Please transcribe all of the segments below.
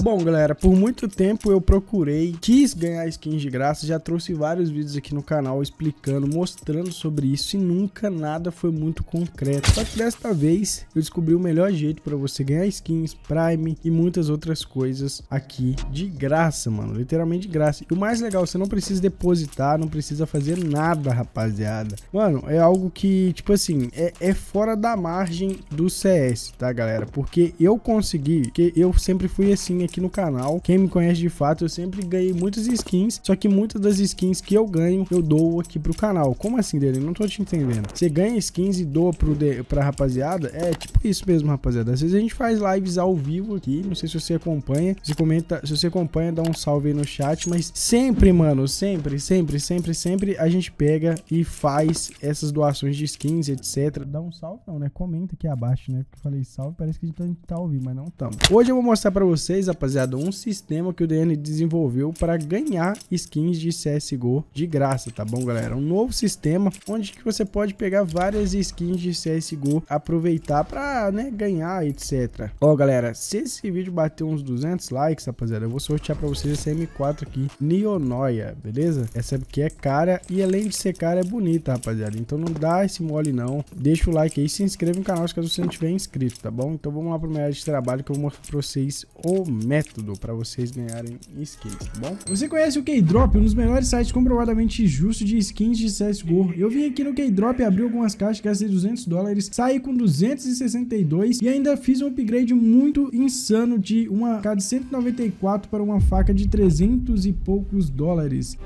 Bom, galera, por muito tempo eu procurei, quis ganhar skins de graça, já trouxe vários vídeos aqui no canal explicando, mostrando sobre isso e nunca nada foi muito concreto. Só que desta vez eu descobri o melhor jeito para você ganhar skins, Prime e muitas outras coisas aqui de graça, mano, literalmente de graça. E o mais legal, você não precisa depositar, não precisa fazer nada, rapaziada. Mano, é algo que, tipo assim, é, é fora da margem do CS, tá, galera? Porque eu consegui, porque eu sempre fui assim aqui no canal. Quem me conhece de fato, eu sempre ganhei muitas skins, só que muitas das skins que eu ganho, eu dou aqui pro canal. Como assim, dele? Não tô te entendendo. Você ganha skins e doa pro de... pra rapaziada? É tipo isso mesmo, rapaziada. Às vezes a gente faz lives ao vivo aqui, não sei se você acompanha, se comenta, se você acompanha, dá um salve aí no chat, mas sempre, mano, sempre, sempre, sempre, sempre a gente pega e faz essas doações de skins, etc. Dá um salve não, né? Comenta aqui abaixo, né? Porque eu falei salve, parece que a gente tá, ao tá ouvindo, mas não estamos Hoje eu vou mostrar pra vocês a rapaziada, um sistema que o DN desenvolveu para ganhar skins de CSGO de graça, tá bom, galera? Um novo sistema onde que você pode pegar várias skins de CSGO, aproveitar para né, ganhar, etc. Ó, galera, se esse vídeo bater uns 200 likes, rapaziada, eu vou sortear para vocês essa M4 aqui, Neonoia, beleza? Essa aqui é cara e além de ser cara, é bonita, rapaziada. Então não dá esse mole não. Deixa o like aí, se inscreva no canal caso você não tiver inscrito, tá bom? Então vamos lá para meu área de trabalho que eu vou mostrar para vocês o método para vocês ganharem skins, tá bom? Você conhece o K-Drop, um dos melhores sites comprovadamente justos de skins de CSGO. Eu vim aqui no K-Drop, abri algumas caixas, gastei 200 dólares, saí com 262 e ainda fiz um upgrade muito insano de uma K de 194 para uma faca de 300 e poucos dólares.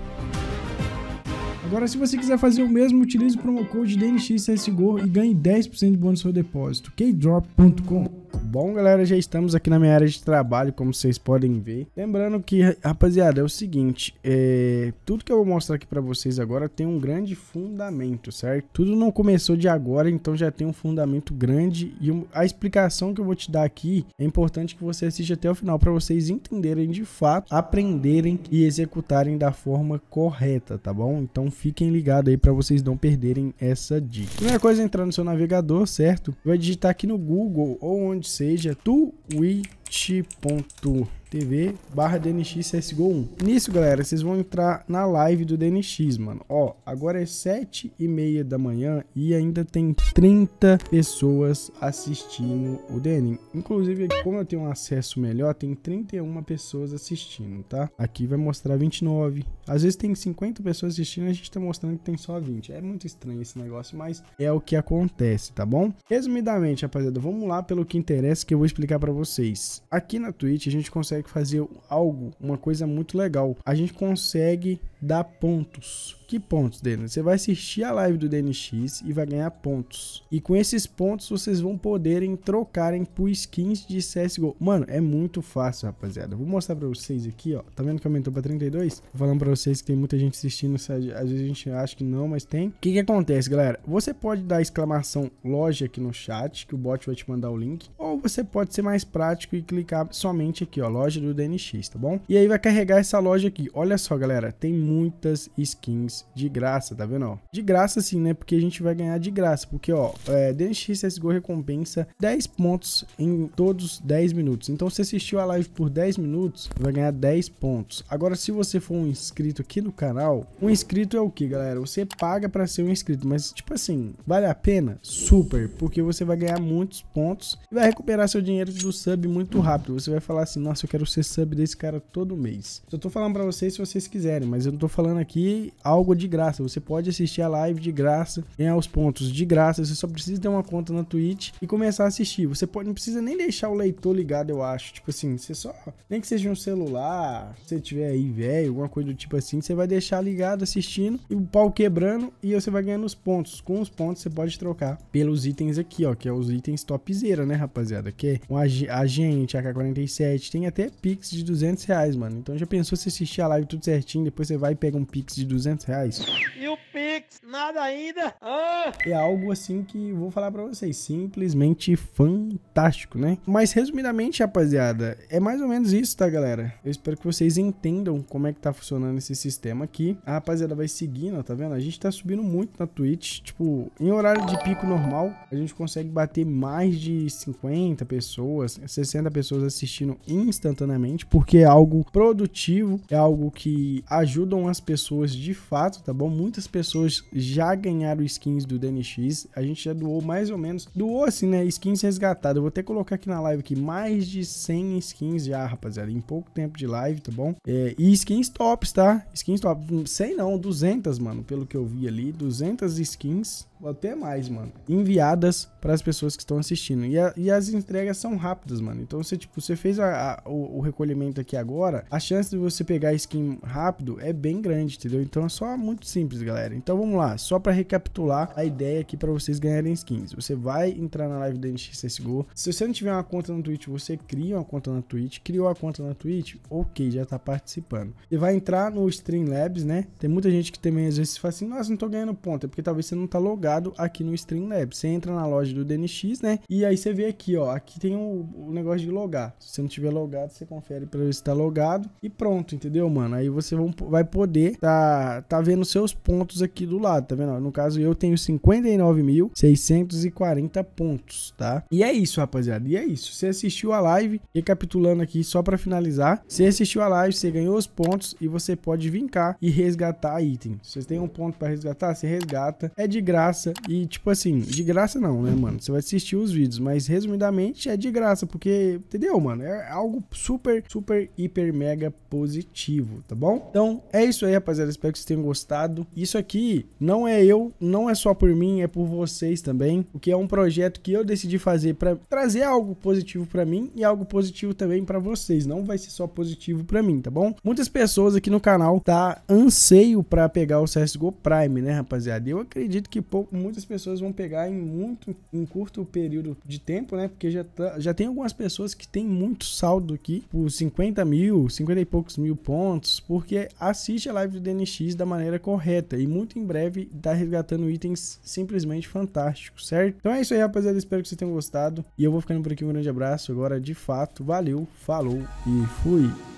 Agora, se você quiser fazer o mesmo, utilize o promo code DNXCSGO e ganhe 10% de bônus no seu depósito. kdrop.com Bom, galera, já estamos aqui na minha área de trabalho, como vocês podem ver. Lembrando que, rapaziada, é o seguinte, é... tudo que eu vou mostrar aqui pra vocês agora tem um grande fundamento, certo? Tudo não começou de agora, então já tem um fundamento grande e a explicação que eu vou te dar aqui é importante que você assista até o final para vocês entenderem de fato, aprenderem e executarem da forma correta, tá bom? Então Fiquem ligados aí para vocês não perderem essa dica. Primeira coisa é entrar no seu navegador, certo? Vai digitar aqui no Google ou onde seja, Tuwi twitch.tv barra DNXCSGO1. Nisso, galera, vocês vão entrar na live do DNX, mano. Ó, agora é sete e meia da manhã e ainda tem 30 pessoas assistindo o DN. Inclusive, como eu tenho um acesso melhor, tem 31 pessoas assistindo, tá? Aqui vai mostrar 29. Às vezes tem 50 pessoas assistindo a gente tá mostrando que tem só 20. É muito estranho esse negócio, mas é o que acontece, tá bom? Resumidamente, rapaziada, vamos lá pelo que interessa que eu vou explicar para vocês aqui na Twitch a gente consegue fazer algo, uma coisa muito legal. A gente consegue dar pontos. Que pontos, Denis? Você vai assistir a live do DNX e vai ganhar pontos. E com esses pontos vocês vão poderem trocarem por skins de CSGO. Mano, é muito fácil, rapaziada. Vou mostrar pra vocês aqui, ó. Tá vendo que aumentou pra 32? Tô falando pra vocês que tem muita gente assistindo. Às vezes a gente acha que não, mas tem. O que que acontece, galera? Você pode dar exclamação loja aqui no chat, que o bot vai te mandar o link. Ou você pode ser mais prático e clicar somente aqui, ó, loja do DNX, tá bom? E aí vai carregar essa loja aqui. Olha só, galera, tem muitas skins de graça, tá vendo, ó? De graça sim, né? Porque a gente vai ganhar de graça, porque, ó, é, DNX CSGO recompensa 10 pontos em todos 10 minutos. Então, se assistiu a live por 10 minutos, vai ganhar 10 pontos. Agora, se você for um inscrito aqui no canal, um inscrito é o que, galera? Você paga para ser um inscrito, mas, tipo assim, vale a pena? Super, porque você vai ganhar muitos pontos e vai recuperar seu dinheiro do sub muito rápido. Você vai falar assim, nossa, eu quero ser sub desse cara todo mês. Eu tô falando para vocês se vocês quiserem, mas eu não tô falando aqui algo de graça. Você pode assistir a live de graça, ganhar os pontos de graça. Você só precisa ter uma conta na Twitch e começar a assistir. Você pode, não precisa nem deixar o leitor ligado, eu acho. Tipo assim, você só, nem que seja um celular, se você tiver aí velho, alguma coisa do tipo assim, você vai deixar ligado assistindo e o pau quebrando e você vai ganhando os pontos. Com os pontos você pode trocar pelos itens aqui, ó, que é os itens topzera, né, rapaziada? Que é um ag agente 20, AK-47. Tem até Pix de 200 reais, mano. Então já pensou se assistir a live tudo certinho, depois você vai e pega um Pix de 200 reais? E o Pix? Nada ainda. Ah! É algo assim que vou falar para vocês, simplesmente fantástico, né? Mas resumidamente, rapaziada, é mais ou menos isso, tá, galera? Eu espero que vocês entendam como é que tá funcionando esse sistema aqui. A rapaziada vai seguindo, ó, tá vendo? A gente tá subindo muito na Twitch, tipo, em horário de pico normal, a gente consegue bater mais de 50 pessoas, 60 pessoas assistindo instantaneamente, porque é algo produtivo, é algo que ajudam as pessoas de fato, tá bom? Muitas pessoas já ganharam skins do DNX. A gente já doou mais ou menos, doou assim, né? Skins resgatadas. Eu vou até colocar aqui na live aqui mais de 100 skins já, rapaziada, em pouco tempo de live, tá bom? É, e skins tops, tá? Skins tops, 100 não, 200, mano, pelo que eu vi ali, 200 skins até mais, mano, enviadas para as pessoas que estão assistindo. E, a, e, as entregas são rápidas, mano. Então, você, tipo, você fez a, a, o, o, recolhimento aqui agora, a chance de você pegar skin rápido é bem grande, entendeu? Então, é só muito simples, galera. Então, vamos vamos lá, só para recapitular a ideia aqui para vocês ganharem skins. Você vai entrar na live do NXCSGO. Se você não tiver uma conta no Twitch, você cria uma conta na Twitch. Criou a conta na Twitch, ok, já tá participando. E vai entrar no Streamlabs, né? Tem muita gente que também às vezes fala assim, nossa, não tô ganhando ponto. É porque talvez você não tá logado aqui no Streamlabs. Você entra na loja do DNX, né? E aí você vê aqui, ó, aqui tem o, um, um negócio de logar. Se você não tiver logado, você confere para ver se tá logado. E pronto, entendeu, mano? Aí você vai poder tá, tá vendo seus pontos aqui do lado, tá vendo? No caso, eu tenho 59.640 pontos, tá? E é isso, rapaziada. E é isso. Você assistiu a live, recapitulando aqui só para finalizar. Você assistiu a live, você ganhou os pontos e você pode vincar e resgatar item. Se você tem um ponto para resgatar, você resgata. É de graça e tipo assim, de graça não, né, mano? Você vai assistir os vídeos, mas resumidamente é de graça, porque, entendeu, mano? É algo super, super, hiper, mega positivo, tá bom? Então, é isso aí, rapaziada. Espero que vocês tenham gostado. Isso aqui não é eu, não é só por mim, é por vocês também, o que é um projeto que eu decidi fazer para trazer algo positivo para mim e algo positivo também para vocês. Não vai ser só positivo para mim, tá bom? Muitas pessoas aqui no canal tá anseio para pegar o CS:GO Prime, né, rapaziada? Eu acredito que pouco, muitas pessoas vão pegar em muito em curto período de tempo, né? Porque já tá, já tem algumas pessoas que têm muito saldo aqui por 50 mil, 50 e poucos mil pontos, porque assiste a live do DNX da maneira correta e muito em breve e tá resgatando itens simplesmente fantásticos, certo? Então é isso aí, rapaziada. Espero que vocês tenham gostado. E eu vou ficando por aqui. Um grande abraço agora, de fato. Valeu, falou e fui!